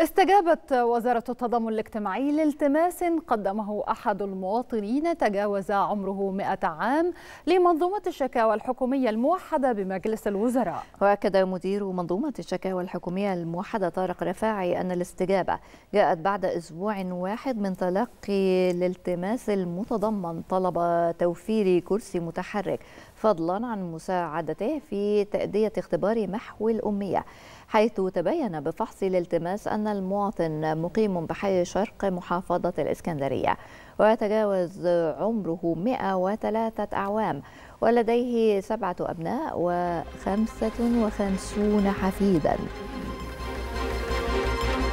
استجابت وزارة التضامن الاجتماعي لالتماس قدمه أحد المواطنين تجاوز عمره 100 عام لمنظومة الشكاوى الحكومية الموحدة بمجلس الوزراء. وأكد مدير منظومة الشكاوى الحكومية الموحدة طارق رفاعي أن الاستجابة جاءت بعد أسبوع واحد من تلقي الالتماس المتضمن طلب توفير كرسي متحرك فضلا عن مساعدته في تأدية اختبار محو الأمية حيث تبين بفحص الالتماس أن المواطن مقيم بحي شرق محافظة الإسكندرية ويتجاوز عمره 103 أعوام ولديه سبعة أبناء و55 حفيداً